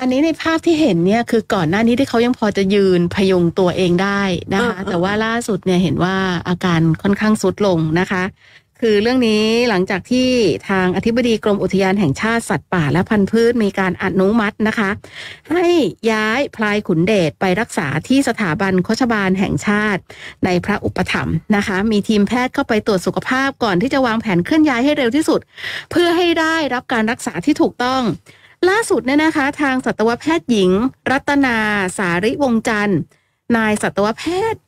อันนี้ในภาพที่เห็นเนี่ยคือก่อนหน้านี้ที่เขายังพอจะยืนพยุงตัวเองได้นะคะ แต่ว่าล่าสุดเนี่ยเห็นว่าอาการค่อนข้างสุดลงนะคะ คือเรื่องนี้หลังจากที่ทางอธิบดีกรมอุทยานแห่งชาติสัตว์ป่า และพันธุ์พืชมีการอนุมัตินะคะ ให้ย้ายพลายขุนเดชไปรักษาที่สถาบันโคชบาลแห่งชาติในพระอุปถัมภ์นะคะ มีทีมแพทย์เข้าไปตรวจสุขภาพก่อนที่จะวางแผนเคลื่อนย้ายให้เร็วที่สุด เพื่อให้ได้รับการรักษาที่ถูกต้องล่าสุดเนี่ยนะคะทางสัตวแพทย์หญิง รัตนาสาริวงจันทร์ นายสัตวแพทย์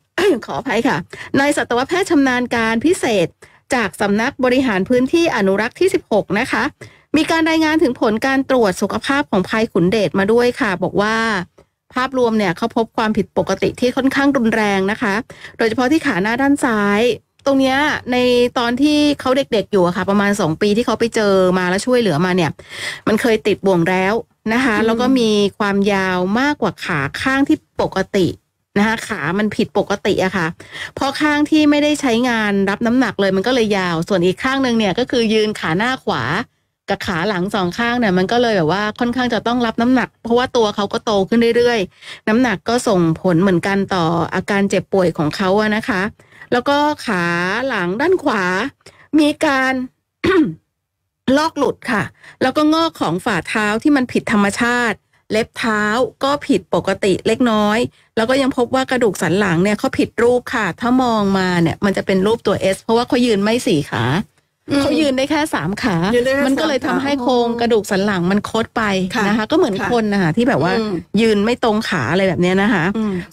ขออภัยค่ะนายสัตวแพทย์ชำนาญการพิเศษ จากสำนักบริหารพื้นที่อนุรักษ์ที่ 16 นะคะ มีการรายงานถึงผลการตรวจสุขภาพของภัยขุนเดชมาด้วยค่ะ บอกว่าภาพรวมเนี่ยเขาพบความผิดปกติที่ค่อนข้างรุนแรงนะคะ โดยเฉพาะที่ขาหน้าด้านซ้ายตรงเนี้ยในตอนที่เขาเด็กๆ อยู่อะค่ะ ประมาณสองปีที่เขาไปเจอมาแล้วช่วยเหลือมาเนี่ย มันเคยติดบ่วงแล้วนะคะแล้วก็มีความยาวมากกว่าขาข้างที่ปกตินะคะขามันผิดปกติอะค่ะ เพราะข้างที่ไม่ได้ใช้งานรับน้ำหนักเลย มันก็เลยยาวส่วนอีกข้างหนึ่งเนี่ย ก็คือยืนขาหน้าขวา กับขาหลังสองข้างเนี่ยมันก็เลยแบบว่าค่อนข้างจะต้องรับน้ำหนัก เพราะว่าตัวเขาก็โตขึ้นเรื่อยๆน้ำหนักก็ส่งผลเหมือนกันต่ออาการเจ็บป่วยของเขาอะนะคะแล้วก็ขาหลังด้านขวา มีการลอกหลุดค่ะ แล้วก็งอกของฝ่าเท้าที่มันผิดธรรมชาติ เล็บเท้าก็ผิดปกติเล็กน้อย แล้วก็ยังพบว่ากระดูกสันหลังเนี่ยเขาผิดรูปค่ะ ถ้ามองมาเนี่ยมันจะเป็นรูปตัว S เพราะว่าเขายืนไม่สี่ขาเขายืนได้แค่สามขา มันก็เลยทำให้โครงกระดูกสันหลังมันคดไปนะคะ ก็เหมือนคนนะคะที่แบบว่ายืนไม่ตรงขาอะไรแบบนี้นะคะ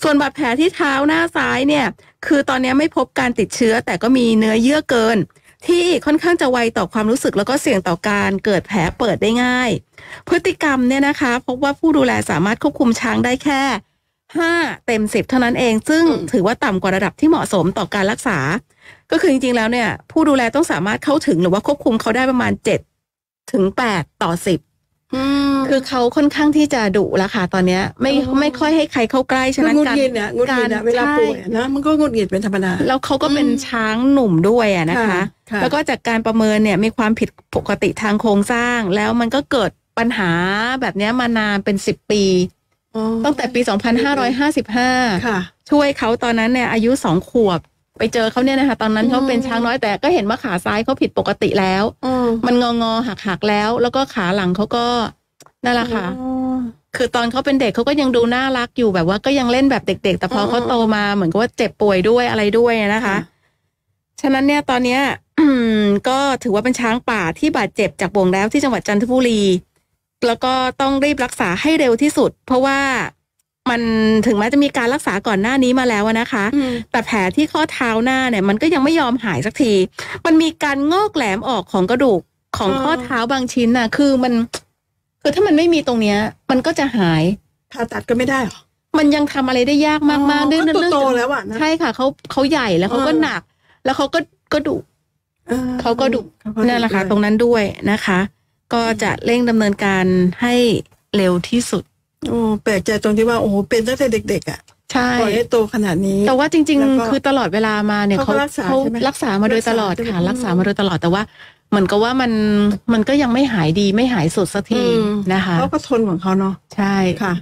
ส่วนบาดแผลที่เท้าหน้าซ้ายเนี่ย คือตอนนี้ไม่พบการติดเชื้อแต่ก็มีเนื้อเยื่อเกิน ที่ค่อนข้างจะไวต่อความรู้สึกแล้วก็เสี่ยงต่อการเกิดแผลเปิดได้ง่าย พฤติกรรมเนี่ยนะคะ พบว่าผู้ดูแลสามารถควบคุมช้างได้แค่ห้าเต็มสิบเท่านั้นเอง ซึ่งถือว่าต่ำกว่าระดับที่เหมาะสมต่อการรักษาก็คือจริงๆ แล้วเนี่ยผู้ดูแลต้องสามารถเข้าถึงหรือว่าควบคุมเขาได้ประมาณเจ็ดถึงแปดต่อสิบคือเขาค่อนข้างที่จะดุแล้วค่ะตอนเนี้ย ไม่ไม่ค่อยให้ใครเข้าใกล้ฉะนั้นการการเวลาป่วยนะมันก็งดเงียบเป็นธรรมดาแล้วเขาก็เป็นช้างหนุ่มด้วยอ่ะนะคะ แล้วก็จากการประเมินเนี่ยมีความผิดปกติทางโครงสร้าง แล้วมันก็เกิดปัญหาแบบนี้มานานเป็นสิบปีตั้งแต่ปี2555ช่วยเขาตอนนั้นเนี่ยอายุสองขวบไปเจอเขาเนี่ยนะคะ ตอนนั้นเขาเป็นช้างน้อยแต่ก็เห็นว่าขาซ้ายเขาผิดปกติแล้วมันงองอหักหักแล้ว แล้วก็ขาหลังเขาก็นั่นแหละค่ะคือตอนเขาเป็นเด็กเขาก็ยังดูน่ารักอยู่แบบว่าก็ยังเล่นแบบเด็ก ๆ แต่พอเขาโตมาเหมือนกับว่าเจ็บป่วยด้วยอะไรด้วยนะคะ ฉะนั้นเนี่ยตอนเนี้ยก็ถือว่าเป็นช้างป่าที่บาดเจ็บจากบ่วงแล้วที่จังหวัดจันทบุรี แล้วก็ต้องรีบรักษาให้เร็วที่สุด เพราะว่ามันถึงแม้จะมีการรักษาก่อนหน้านี้มาแล้วนะคะ แต่แผลที่ข้อเท้าหน้าเนี่ยมันก็ยังไม่ยอมหายสักที มันมีการงอกแหลมออกของกระดูกของข้อเท้าบางชิ้นน่ะ คือมันคือถ้ามันไม่มีตรงเนี้ย มันก็จะหายผ่าตัดก็ไม่ได้หรอมันยังทำอะไรได้ยากมากๆเรื่องนั้นเรื่องโตแล้วอ่ะใช่ค่ะเขาเขาใหญ่แล้วเขาก็หนัก แล้วเขาก็ก็ดุเขาก็ดุนั่นแหละค่ะตรงนั้นด้วยนะคะ ก็จะเร่งดำเนินการให้เร็วที่สุดโอ้แปลกใจตรงที่ว่าโอ้เป็นตั้งแต่เด็กๆอ่ะ ใช่ปล่อยให้โตขนาดนี้ แต่ว่าจริงๆ คือตลอดเวลามาเนี่ย เขาเขารักษามาโดยตลอดค่ะรักษามาโดยตลอดแต่ว่าเหมือนกับว่ามันมันก็ยังไม่หายดีไม่หายสุดสักทีนะคะเขาก็ทนของเขาเนาะใช่ค่ะ